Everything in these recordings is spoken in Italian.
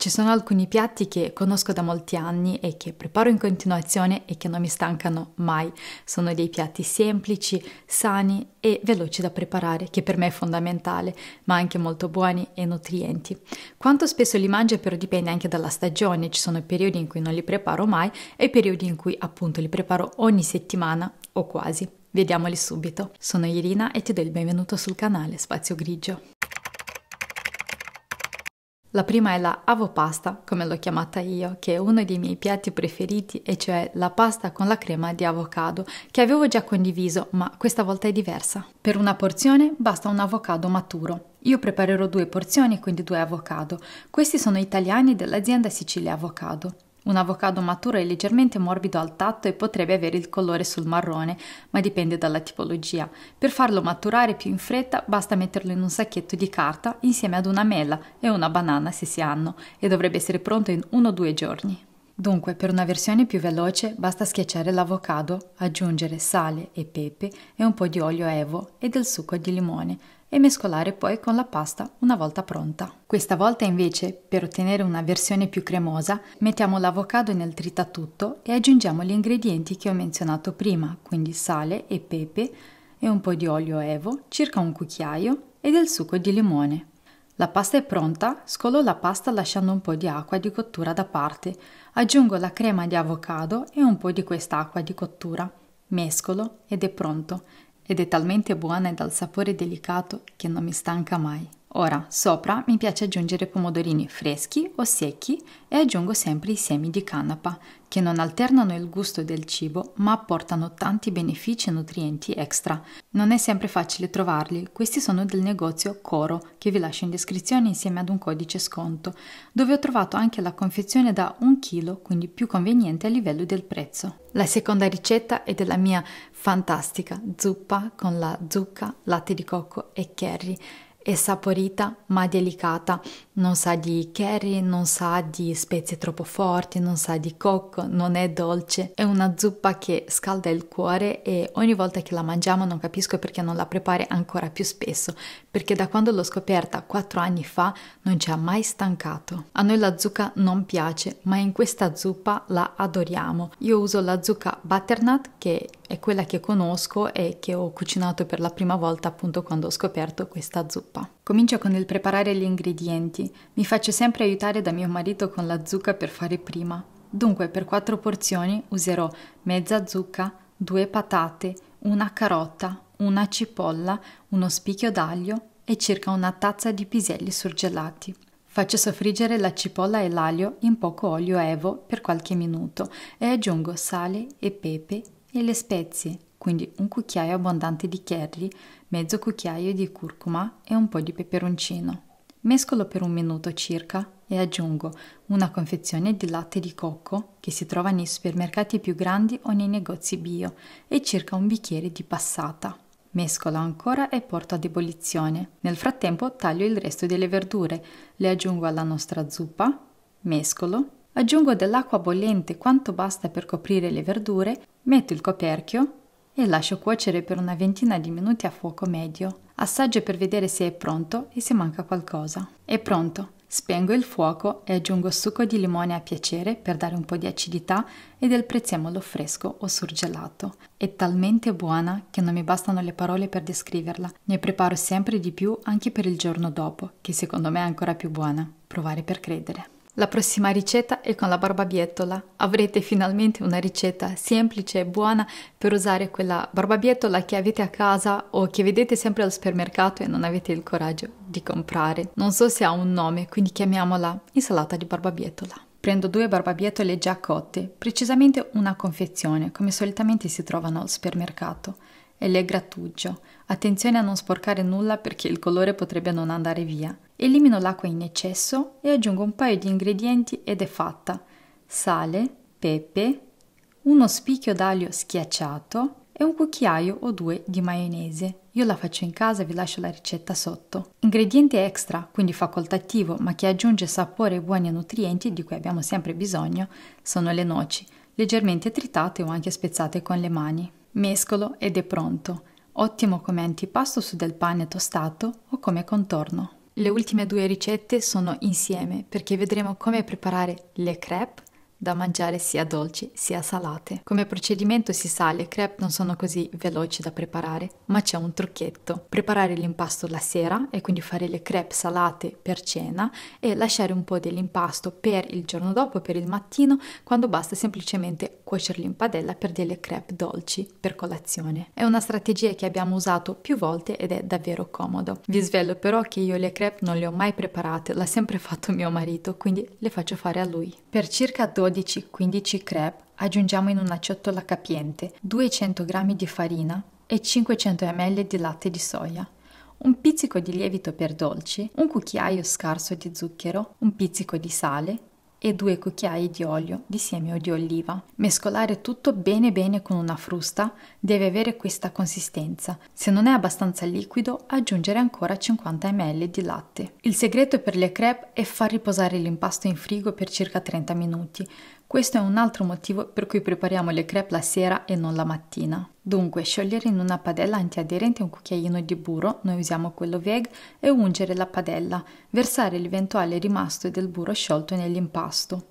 Ci sono alcuni piatti che conosco da molti anni e che preparo in continuazione e che non mi stancano mai. Sono dei piatti semplici, sani e veloci da preparare, che per me è fondamentale, ma anche molto buoni e nutrienti. Quanto spesso li mangio però dipende anche dalla stagione, ci sono periodi in cui non li preparo mai e periodi in cui appunto li preparo ogni settimana o quasi. Vediamoli subito. Sono Irina e ti do il benvenuto sul canale Spazio Grigio. La prima è la avopasta, come l'ho chiamata io, che è uno dei miei piatti preferiti, e cioè la pasta con la crema di avocado, che avevo già condiviso, ma questa volta è diversa. Per una porzione basta un avocado maturo. Io preparerò due porzioni, quindi due avocado. Questi sono italiani dell'azienda Sicilia Avocado. Un avocado maturo è leggermente morbido al tatto e potrebbe avere il colore sul marrone, ma dipende dalla tipologia. Per farlo maturare più in fretta basta metterlo in un sacchetto di carta insieme ad una mela e una banana se si hanno e dovrebbe essere pronto in 1-2 giorni. Dunque, per una versione più veloce basta schiacciare l'avocado, aggiungere sale e pepe e un po' di olio evo e del succo di limone e mescolare poi con la pasta una volta pronta. Questa volta invece, per ottenere una versione più cremosa, mettiamo l'avocado nel tritatutto e aggiungiamo gli ingredienti che ho menzionato prima, quindi sale e pepe e un po' di olio evo, circa un cucchiaio, e del succo di limone. La pasta è pronta, scolo la pasta lasciando un po' di acqua di cottura da parte, aggiungo la crema di avocado e un po' di quest'acqua di cottura, mescolo ed è pronto ed è talmente buona e dal sapore delicato che non mi stanca mai. Ora, sopra mi piace aggiungere pomodorini freschi o secchi e aggiungo sempre i semi di canapa, che non alternano il gusto del cibo ma apportano tanti benefici e nutrienti extra. Non è sempre facile trovarli, questi sono del negozio Coro, che vi lascio in descrizione insieme ad un codice sconto, dove ho trovato anche la confezione da 1 kg, quindi più conveniente a livello del prezzo. La seconda ricetta è della mia fantastica zuppa con la zucca, latte di cocco e curry è saporita ma delicata, non sa di curry, non sa di spezie troppo forti, non sa di cocco, non è dolce. È una zuppa che scalda il cuore e ogni volta che la mangiamo non capisco perché non la prepari ancora più spesso, perché da quando l'ho scoperta 4 anni fa non ci ha mai stancato. A noi la zucca non piace, ma in questa zuppa la adoriamo. Io uso la zucca butternut che è quella che conosco e che ho cucinato per la prima volta appunto quando ho scoperto questa zuppa zuppa. Comincio con il preparare gli ingredienti. Mi faccio sempre aiutare da mio marito con la zucca per fare prima. Dunque, per quattro porzioni userò mezza zucca, due patate, una carota, una cipolla, uno spicchio d'aglio e circa una tazza di piselli surgelati. Faccio soffriggere la cipolla e l'aglio in poco olio evo per qualche minuto e aggiungo sale e pepe e le spezie quindi un cucchiaio abbondante di curry, mezzo cucchiaio di curcuma e un po' di peperoncino. Mescolo per un minuto circa e aggiungo una confezione di latte di cocco che si trova nei supermercati più grandi o nei negozi bio e circa un bicchiere di passata. Mescolo ancora e porto ad ebollizione. Nel frattempo taglio il resto delle verdure, le aggiungo alla nostra zuppa, mescolo, aggiungo dell'acqua bollente quanto basta per coprire le verdure, metto il coperchio e lascio cuocere per una ventina di minuti a fuoco medio. Assaggio per vedere se è pronto e se manca qualcosa. È pronto. Spengo il fuoco e aggiungo succo di limone a piacere per dare un po' di acidità e del prezzemolo fresco o surgelato. È talmente buona che non mi bastano le parole per descriverla. Ne preparo sempre di più anche per il giorno dopo, che secondo me è ancora più buona. Provare per credere. La prossima ricetta è con la barbabietola. Avrete finalmente una ricetta semplice e buona per usare quella barbabietola che avete a casa o che vedete sempre al supermercato e non avete il coraggio di comprare. Non so se ha un nome, quindi chiamiamola insalata di barbabietola. Prendo due barbabietole già cotte, precisamente una confezione, come solitamente si trovano al supermercato, e le grattugio. Attenzione a non sporcare nulla perché il colore potrebbe non andare via. Elimino l'acqua in eccesso e aggiungo un paio di ingredienti ed è fatta. Sale, pepe, uno spicchio d'aglio schiacciato e un cucchiaio o due di maionese. Io la faccio in casa e vi lascio la ricetta sotto. Ingrediente extra, quindi facoltativo, ma che aggiunge sapore e buoni nutrienti di cui abbiamo sempre bisogno, sono le noci, leggermente tritate o anche spezzate con le mani. Mescolo ed è pronto. Ottimo come antipasto su del pane tostato o come contorno. Le ultime due ricette sono insieme perché vedremo come preparare le crepe da mangiare sia dolci sia salate. Come procedimento si sa, le crepe non sono così veloci da preparare, ma c'è un trucchetto. Preparare l'impasto la sera e quindi fare le crepe salate per cena e lasciare un po' dell'impasto per il giorno dopo, per il mattino, quando basta semplicemente cuocerli in padella per delle crepe dolci per colazione. È una strategia che abbiamo usato più volte ed è davvero comodo. Vi svelo però che io le crepe non le ho mai preparate, l'ha sempre fatto mio marito, quindi le faccio fare a lui. Per circa 12-15 crepe aggiungiamo in una ciotola capiente 200 g di farina e 500 ml di latte di soia un pizzico di lievito per dolci, un cucchiaio scarso di zucchero, un pizzico di sale, e due cucchiai di olio di semi di oliva. Mescolare tutto bene bene con una frusta, deve avere questa consistenza. Se non è abbastanza liquido, aggiungere ancora 50 ml di latte. Il segreto per le crepe è far riposare l'impasto in frigo per circa 30 minuti, questo è un altro motivo per cui prepariamo le crepe la sera e non la mattina. Dunque, sciogliere in una padella antiaderente un cucchiaino di burro, noi usiamo quello veg, e ungere la padella, versare l'eventuale rimasto del burro sciolto nell'impasto.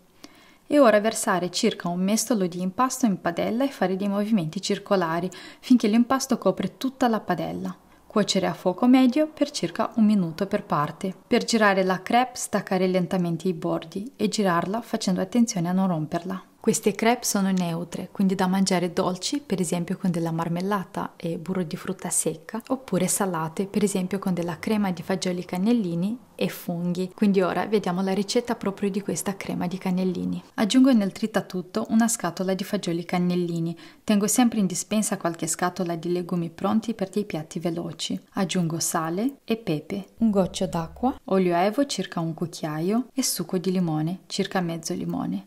E ora versare circa un mestolo di impasto in padella e fare dei movimenti circolari finché l'impasto copre tutta la padella cuocere a fuoco medio per circa un minuto per parte. Per girare la crepe staccare lentamente i bordi e girarla facendo attenzione a non romperla. Queste crepe sono neutre, quindi da mangiare dolci, per esempio con della marmellata e burro di frutta secca, oppure salate, per esempio con della crema di fagioli cannellini e funghi. Quindi ora vediamo la ricetta proprio di questa crema di cannellini. Aggiungo nel tritatutto una scatola di fagioli cannellini. Tengo sempre in dispensa qualche scatola di legumi pronti per dei piatti veloci. Aggiungo sale e pepe, un goccio d'acqua, olio evo circa un cucchiaio e succo di limone circa mezzo limone.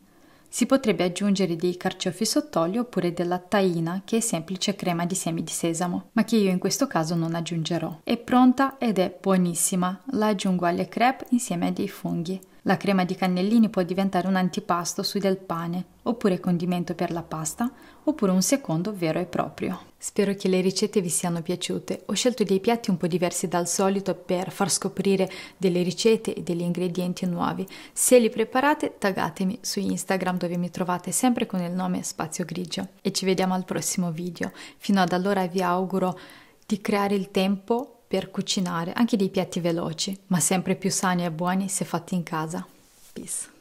Si potrebbe aggiungere dei carciofi sott'olio oppure della taina, che è semplice crema di semi di sesamo, ma che io in questo caso non aggiungerò. È pronta ed è buonissima. La aggiungo alle crepe insieme a dei funghi. La crema di cannellini può diventare un antipasto su del pane, oppure condimento per la pasta, oppure un secondo vero e proprio. Spero che le ricette vi siano piaciute. Ho scelto dei piatti un po' diversi dal solito per far scoprire delle ricette e degli ingredienti nuovi. Se li preparate, taggatemi su Instagram dove mi trovate sempre con il nome Spazio Grigio. E ci vediamo al prossimo video. Fino ad allora vi auguro di creare il tempo per cucinare anche dei piatti veloci, ma sempre più sani e buoni se fatti in casa. Peace.